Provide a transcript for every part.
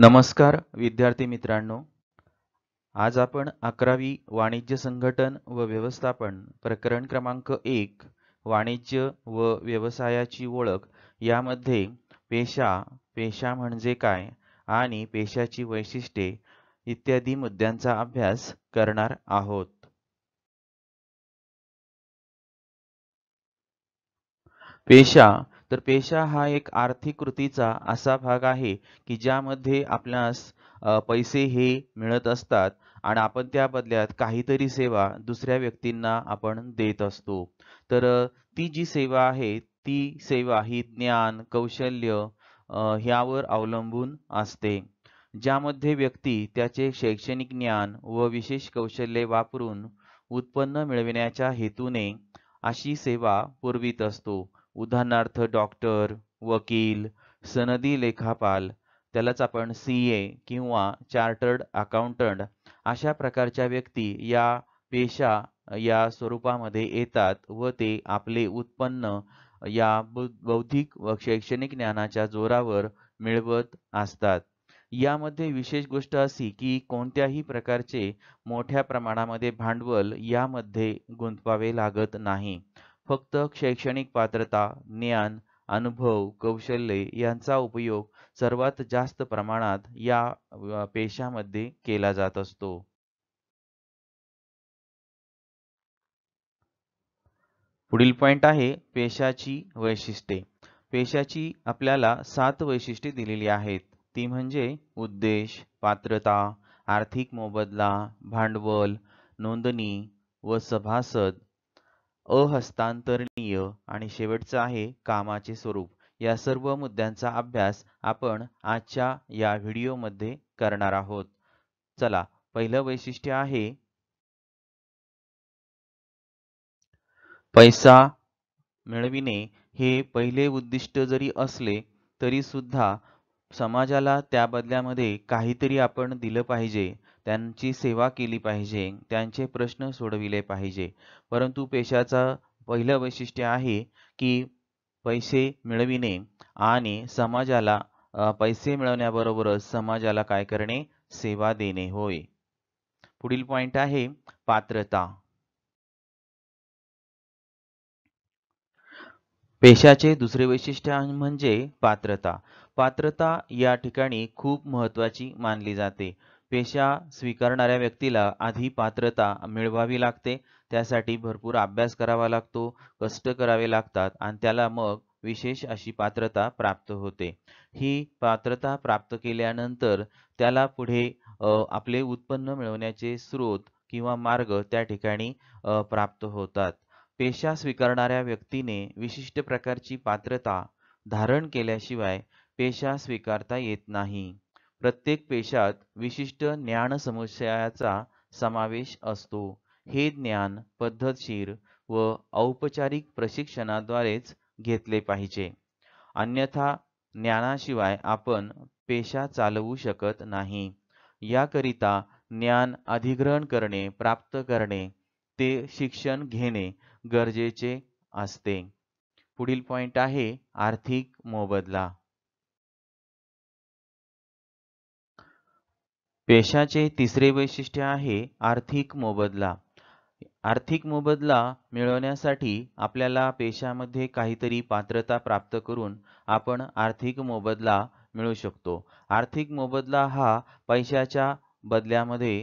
नमस्कार विद्यार्थी मित्रांनो आज आपण अकरावी वाणिज्य संघटन व व्यवस्थापन प्रकरण क्रमांक एक वाणिज्य व व्यवसायाची ओळख यामध्ये पेशा पेशा म्हणजे काय आणि पेशाची वैशिष्ट्ये इत्यादी मुद्द्यांचा अभ्यास करणार आहोत पेशा तर पेशा हा एक आर्थिक कृतीचा असा भाग आहे की ज्यामध्ये आपल्यास पैसे हे मिळत असतात आणि आपण त्या बदल्यात काहीतरी सेवा दुसऱ्या व्यक्तींना आपण देत असतो तर ती जी सेवा आहे ती सेवा ही ज्ञान कौशल्य ह्यावर अवलंबून असते ज्यामध्ये व्यक्ती त्याचे शैक्षणिक ज्ञान व विशेष कौशल्य वापरून उत्पन्न मिळविण्याच्या हेतूने अशी सेवा पुरवीत असतो उदाहरणार्थ डॉक्टर वकील सनदी लेखापाल त्यालाच आपण सी ए किंवा चार्टर्ड अकाउंटंट अशा प्रकारच्या व्यक्ती या पेशा या स्वरूपामध्ये येतात व ते आपले उत्पन्न या बौद्धिक व शैक्षणिक ज्ञानाच्या जोरावर मिळवत असतात यामध्ये विशेष गोष्ट अशी की कोणत्याही प्रकारचे मोठ्या प्रमाणामध्ये भांडवल यामध्ये गुंतवावे लागत नाही फक्त शैक्षणिक पात्रता ज्ञान अनुभव कौशल्ये यांचा उपयोग सर्वात जास्त प्रमाणात या पेशामध्ये केला जात असतो पुढील पॉइंट आहे पेशाची वैशिष्ट्ये पेशाची आपल्याला सात वैशिष्ट्ये दिलेली आहेत ती म्हणजे उद्देश पात्रता आर्थिक मोबदला भांडवल नोंदणी व सभासद अहस्तांतरणीय आणि शेवटचं आहे कामाचे स्वरूप या सर्व मुद्द्यांचा अभ्यास आपण आजच्या या व्हिडिओमध्ये करणार आहोत चला पहिलं वैशिष्ट्य आहे पैसा मिळविणे हे पहिले उद्दिष्ट जरी असले तरी सुद्धा समाजाला त्या बदल्यामध्ये काहीतरी आपण दिलं पाहिजे त्यांची सेवा केली पाहिजे त्यांचे प्रश्न सोडविले पाहिजे परंतु पेशाचा पहिलं वैशिष्ट्य आहे की पैसे मिळविणे आणि समाजाला पैसे मिळवण्याबरोबरच समाजाला काय करणे सेवा देणे होय पुढील पॉइंट आहे पात्रता पेशाचे दुसरे वैशिष्ट्य म्हणजे पात्रता पात्रता या ठिकाणी खूप महत्त्वाची मानली जाते पेशा स्वीकारणाऱ्या व्यक्तीला आधी पात्रता मिळवावी लागते त्यासाठी भरपूर अभ्यास करावा लागतो कष्ट करावे लागतात आणि त्याला मग विशेष अशी पात्रता प्राप्त होते ही पात्रता प्राप्त केल्यानंतर त्याला पुढे आपले उत्पन्न मिळवण्याचे स्रोत किंवा मार्ग त्या ठिकाणी प्राप्त होतात पेशा स्वीकारणाऱ्या व्यक्तीने विशिष्ट प्रकारची पात्रता धारण केल्याशिवाय पेशा स्वीकारता येत नाही प्रत्येक पेशात विशिष्ट ज्ञान समुच्चयाचा समावेश असतो हे ज्ञान पद्धतशीर व औपचारिक प्रशिक्षणाद्वारेच घेतले पाहिजे अन्यथा ज्ञानाशिवाय आपण पेशा चालवू शकत नाही याकरिता ज्ञान अधिग्रहण करणे प्राप्त करणे ते शिक्षण घेणे गरजेचे असते पुढील पॉईंट आहे आर्थिक मोबदला पेशाचे तिसरे वैशिष्ट्य आहे आर्थिक मोबदला आर्थिक मोबदला मिळवण्यासाठी आपल्याला पेशामध्ये काहीतरी पात्रता प्राप्त करून आपण आर्थिक मोबदला मिळू शकतो आर्थिक मोबदला हा पैशाच्या बदल्यामध्ये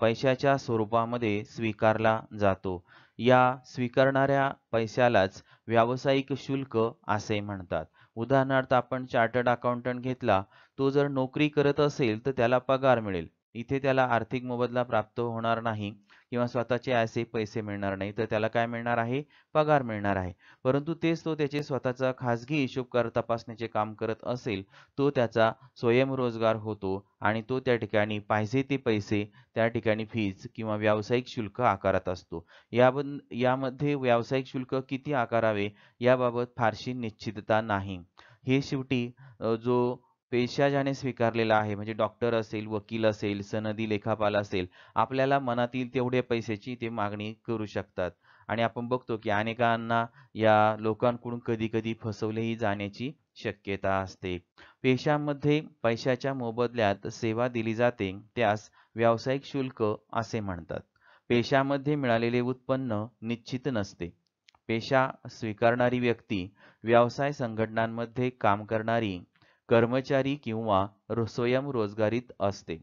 पैशाच्या स्वरूपामध्ये स्वीकारला जातो या स्वीकारणाऱ्या पैशालाच व्यावसायिक शुल्क असे म्हणतात उदाहरणार्थ आपण चार्टर्ड अकाउंटंट घेतला तो जर नोकरी करत असेल तर त्याला पगार मिळेल इथे त्याला आर्थिक मोबदला प्राप्त होणार नाही किंवा स्वतःचे असे पैसे मिळणार नाही तर त्याला काय मिळणार आहे पगार मिळणार आहे परंतु तेच तो त्याचे स्वतःचा खाजगी हिशोब कर तपासण्याचे काम करत असेल तो त्याचा स्वयंरोजगार होतो आणि तो त्या ठिकाणी पाहिजे ते पैसे त्या ठिकाणी फीज किंवा व्यावसायिक शुल्क आकारत असतो याबद यामध्ये व्यावसायिक शुल्क किती आकारावे याबाबत फारशी निश्चितता नाही हे शेवटी जो पेशा ज्याने स्वीकारलेला आहे म्हणजे डॉक्टर असेल वकील असेल सनदी लेखापाल असेल आपल्याला मनातील तेवढे पैशाची ते मागणी करू शकतात आणि आपण बघतो की अनेकांना या लोकांकडून कधी कधी फसवलेही जाण्याची शक्यता असते पेशामध्ये पैशाच्या मोबदल्यात सेवा दिली जाते त्यास व्यावसायिक शुल्क असे म्हणतात पेशामध्ये मिळालेले उत्पन्न निश्चित नसते पेशा स्वीकारणारी व्यक्ती व्यवसाय संघटनांमध्ये काम करणारी कर्मचारी किंवा स्वयंरोजगारीत असते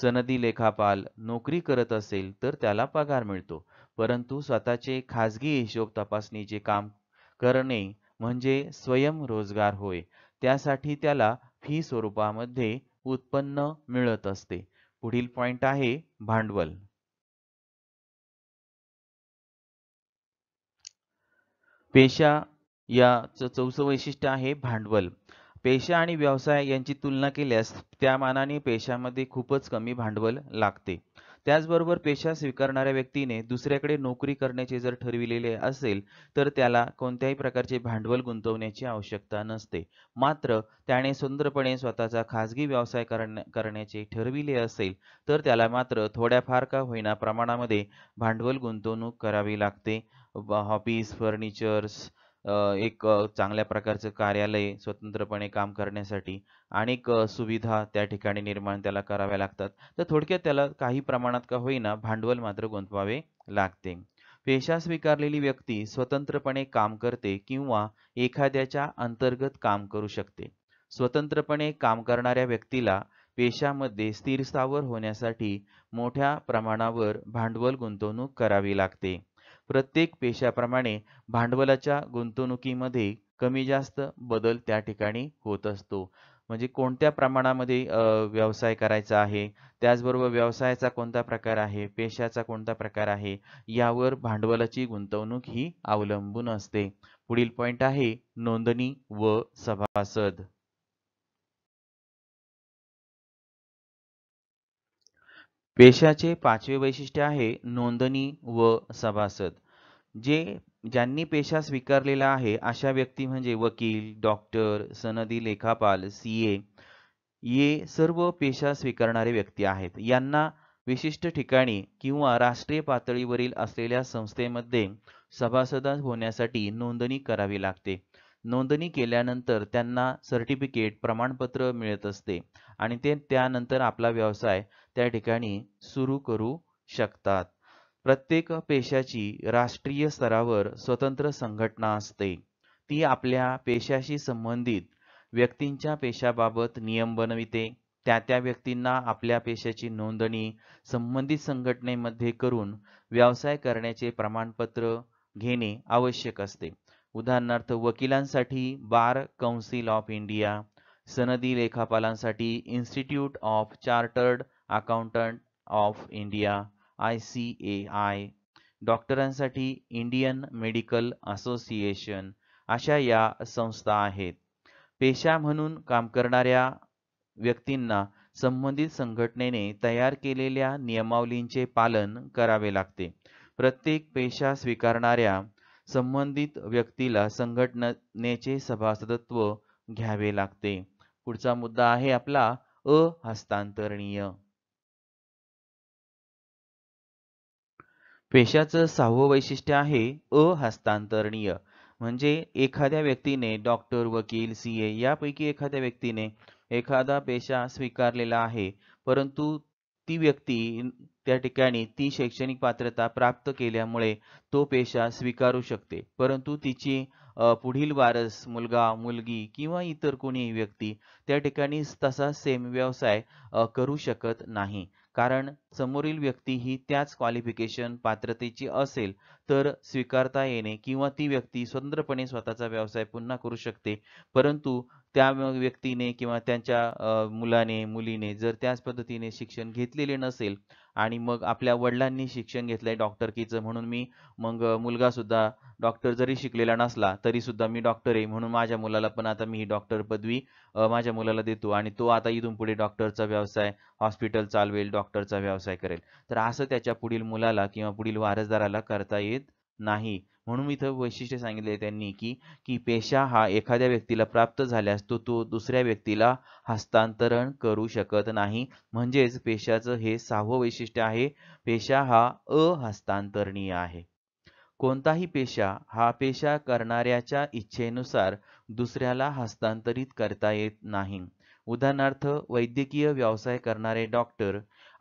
सनदी लेखापाल नोकरी करत असेल तर त्याला पगार मिळतो परंतु स्वतःचे खाजगी हिशोब तपासणीचे काम करणे म्हणजे स्वयंरोजगार होय त्यासाठी त्याला फी स्वरूपामध्ये उत्पन्न मिळत असते पुढील पॉइंट आहे भांडवल पेशा याच चौथं वैशिष्ट्य आहे भांडवल पेशा आणि व्यवसाय यांची तुलना केल्यास त्या मानाने पेशामध्ये खूपच कमी भांडवल लागते त्याचबरोबर पेशा स्वीकारणाऱ्या व्यक्तीने दुसऱ्याकडे नोकरी करण्याचे जर ठरविलेले असेल तर त्याला कोणत्याही प्रकारचे भांडवल गुंतवण्याची आवश्यकता नसते मात्र त्याने सुंदरपणे स्वतःचा खाजगी व्यवसाय करण्याचे ठरविले असेल तर त्याला मात्र थोड्याफार का होईना प्रमाणामध्ये भांडवल गुंतवणूक करावी लागते हॉबीज फर्निचर्स एक चांगल्या प्रकारचं कार्यालय स्वतंत्रपणे काम करण्यासाठी अनेक सुविधा त्या ठिकाणी निर्माण त्याला कराव्या लागतात तर थोडक्यात त्याला काही प्रमाणात का होईना भांडवल मात्र गुंतवावे लागते पेशा स्वीकारलेली व्यक्ती स्वतंत्रपणे काम करते किंवा एखाद्याच्या अंतर्गत काम करू शकते स्वतंत्रपणे काम करणाऱ्या व्यक्तीला पेशामध्ये स्थिरस्थावर होण्यासाठी मोठ्या प्रमाणावर भांडवल गुंतवणूक करावी लागते प्रत्येक पेशाप्रमाणे भांडवलाच्या गुंतवणुकीमध्ये कमी जास्त बदल त्या ठिकाणी होत असतो म्हणजे कोणत्या प्रमाणामध्ये व्यवसाय करायचा आहे त्याचबरोबर व्यवसायाचा कोणता प्रकार आहे पेशाचा कोणता प्रकार आहे यावर भांडवलाची गुंतवणूक ही अवलंबून असते पुढील पॉईंट आहे नोंदणी व सभासद पेशाचे पाचवे वैशिष्ट्य आहे नोंदणी व सभासद जे ज्यांनी पेशा स्वीकारलेला आहे अशा व्यक्ती म्हणजे वकील डॉक्टर सनदी लेखापाल सी ए ये सर्व पेशा स्वीकारणारे व्यक्ती आहेत यांना विशिष्ट ठिकाणी किंवा राष्ट्रीय पातळीवरील असलेल्या संस्थेमध्ये सभासद होण्यासाठी नोंदणी करावी लागते नोंदणी केल्यानंतर त्यांना सर्टिफिकेट प्रमाणपत्र मिळत असते आणि ते त्यानंतर आपला व्यवसाय त्या ठिकाणी सुरू करू शकतात प्रत्येक पेशाची राष्ट्रीय स्तरावर स्वतंत्र संघटना असते ती आपल्या पेशाशी संबंधित व्यक्तींच्या पेशाबाबत नियम बनविते त्या त्या व्यक्तींना आपल्या पेशाची नोंदणी संबंधित संघटनेमध्ये करून व्यवसाय करण्याचे प्रमाणपत्र घेणे आवश्यक असते उदाहरणार्थ वकिलांसाठी बार कौन्सिल ऑफ इंडिया सनदी लेखापालांसाठी Institute of Chartered Accountant of India I C A I डॉक्टरांसाठी इंडियन मेडिकल असोसिएशन अशा या संस्था आहेत पेशा म्हणून काम करणाऱ्या व्यक्तींना संबंधित संघटनेने तयार केलेल्या नियमावलींचे पालन करावे लागते प्रत्येक पेशा स्वीकारणाऱ्या संबंधित व्यक्तीला संघटनेचे सभासदत्व घ्यावे लागते पुढचा मुद्दा आहे आपला अ हस्तांतरणीय पेशाचं सहावं वैशिष्ट्य आहे अ हस्तांतरणीय म्हणजे एखाद्या व्यक्तीने डॉक्टर वकील सी ए यापैकी एखाद्या व्यक्तीने एखादा पेशा स्वीकारलेला आहे परंतु ती व्यक्ती त्या ठिकाणी ती शैक्षणिक पात्रता प्राप्त केल्यामुळे तो पेशा स्वीकारू शकते परंतु तिची पुढील वारस मुलगा मुलगी किंवा इतर कोणी व्यक्ती त्या ठिकाणी तसा सेम व्यवसाय करू शकत नाही कारण समोरील व्यक्ती ही त्याच क्वालिफिकेशन पात्रतेची असेल तर स्वीकारता येणे किंवा ती व्यक्ती स्वतंत्रपणे स्वतःचा व्यवसाय पुन्हा करू शकते परंतु त्या व्यक्तीने किंवा त्यांच्या मुलाने मुलीने जर त्याच पद्धतीने शिक्षण घेतलेले नसेल आणि मग आपल्या वडिलांनी शिक्षण घेतलंय डॉक्टरकीचं म्हणून मी मग मुलगा सुद्धा डॉक्टर जरी शिकलेला नसला तरी सुद्धा मी डॉक्टर आहे म्हणून माझ्या मुलाला पण आता मी ही डॉक्टर पदवी माझ्या मुलाला देतो आणि तो आता इथून पुढे डॉक्टरचा व्यवसाय हॉस्पिटल चालवेल डॉक्टरचा व्यवसाय करेल तर असं त्याच्या पुढील मुलाला किंवा पुढील वारसदाराला करता येत नाही. म्हणून इथं वैशिष्ट्य सांगितले त्यांनी की की पेशा हा एखाद्या व्यक्तीला प्राप्त झाल्यास तो तो दुसऱ्या व्यक्तीला हस्तांतरण करू शकत नाही म्हणजेच पेशाचं हे सहावं वैशिष्ट्य आहे पेशा हा अहस्तांतरणीय आहे कोणताही पेशा हा पेशा करणाऱ्याच्या इच्छेनुसार दुसऱ्याला हस्तांतरित करता येत नाही उदाहरणार्थ वैद्यकीय व्यवसाय करणारे डॉक्टर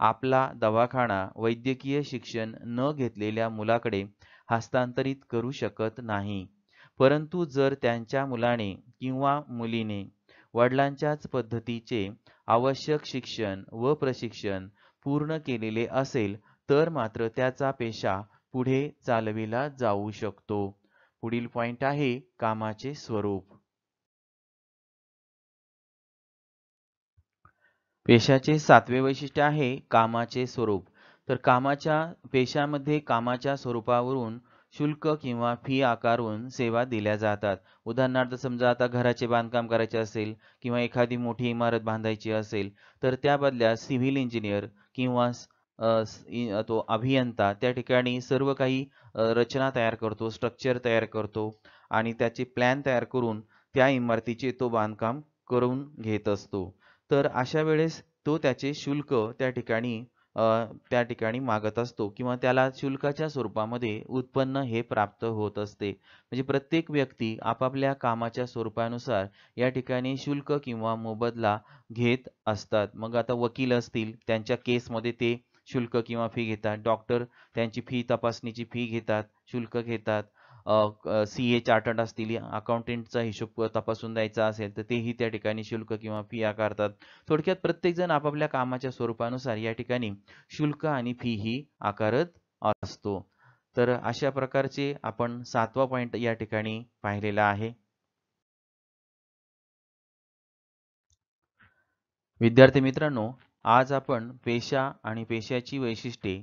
आपला दवाखाना वैद्यकीय शिक्षण न घेतलेल्या मुलाकडे हस्तांतरित करू शकत नाही परंतु जर त्यांच्या मुलाने किंवा मुलीने वडिलांच्याच पद्धतीचे आवश्यक शिक्षण व प्रशिक्षण पूर्ण केलेले असेल तर मात्र त्याचा पेशा पुढे चालविला जाऊ शकतो पुढील पॉइंट आहे कामाचे स्वरूप पेशाचे सातवे वैशिष्ट्य आहे कामाचे स्वरूप तर कामाच्या पेशामध्ये कामाच्या स्वरूपावरून शुल्क किंवा फी आकारून सेवा दिल्या जातात उदाहरणार्थ समजा आता घराचे बांधकाम करायचे असेल किंवा एखादी मोठी इमारत बांधायची असेल तर त्या बदल्यात सिव्हिल इंजिनियर किंवा तो अभियंता त्या ठिकाणी सर्व काही रचना तयार करतो स्ट्रक्चर तयार करतो आणि त्याचे प्लॅन तयार करून त्या इमारतीचे तो बांधकाम करून घेत असतो तर अशा वेळेस तो त्याचे शुल्क त्या ठिकाणी त्या ठिकाणी मागत असतो किंवा त्याला शुल्काच्या स्वरूपामध्ये उत्पन्न हे प्राप्त होत असते म्हणजे प्रत्येक व्यक्ती आपापल्या कामाच्या स्वरूपानुसार या ठिकाणी शुल्क किंवा मोबदला घेत असतात मग आता वकील असतील त्यांच्या केसमध्ये ते शुल्क किंवा फी घेतात डॉक्टर त्यांची फी तपासणीची फी घेतात शुल्क घेतात सी ए चार्टर्ड असतील अकाउंटंटचा हिशोब तपासून द्यायचा असेल तर तेही त्या ठिकाणी शुल्क किंवा फी आकारतात थोडक्यात प्रत्येकजण आपापल्या कामाच्या स्वरूपानुसार या ठिकाणी शुल्क आणि फी ही आकारत असतो तर अशा प्रकारचे आपण सातवा पॉइंट या ठिकाणी पाहिलेला आहे विद्यार्थी मित्रांनो आज आपण पेशा आणि पेशाची वैशिष्ट्ये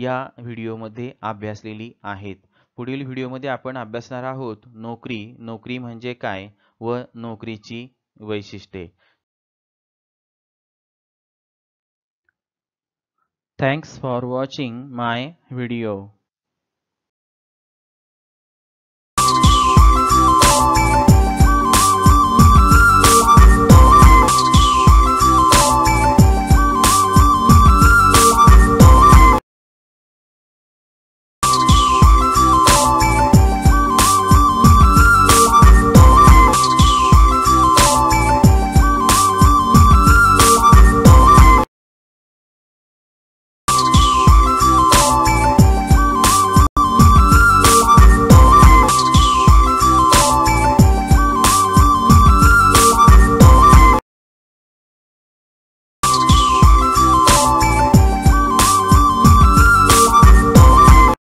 या व्हिडिओमध्ये अभ्यासलेली आहेत पुढील व्हिडिओमध्ये आपण अभ्यासणार आहोत नोकरी नोकरी म्हणजे काय व नोकरीची वैशिष्ट्ये thanks for watching my video